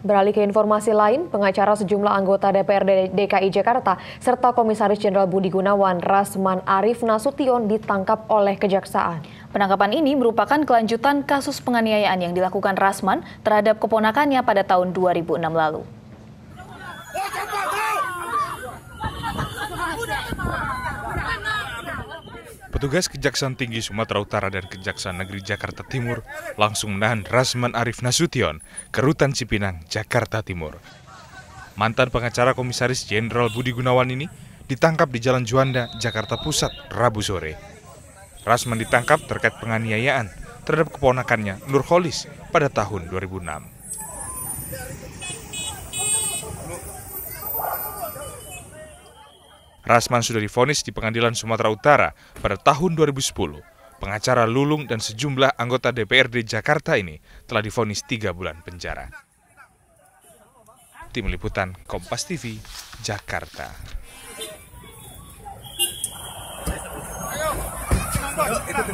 Beralih ke informasi lain, pengacara sejumlah anggota DPRD DKI Jakarta serta Komisaris Jenderal Budi Gunawan Rasman Arif Nasution ditangkap oleh kejaksaan. Penangkapan ini merupakan kelanjutan kasus penganiayaan yang dilakukan Rasman terhadap keponakannya pada tahun 2006 lalu. Petugas Kejaksaan Tinggi Sumatera Utara dan Kejaksaan Negeri Jakarta Timur langsung menahan Rasman Arif Nasution ke Rutan Cipinang, Jakarta Timur. Mantan pengacara Komisaris Jenderal Budi Gunawan ini ditangkap di Jalan Juanda, Jakarta Pusat, Rabu sore. Rasman ditangkap terkait penganiayaan terhadap keponakannya Nur Nurholis pada tahun 2006. Rasman sudah difonis di pengadilan Sumatera Utara pada tahun 2010. Pengacara Lulung dan sejumlah anggota DPRD Jakarta ini telah difonis tiga bulan penjara. Tim Liputan Kompas TV, Jakarta. Ayo,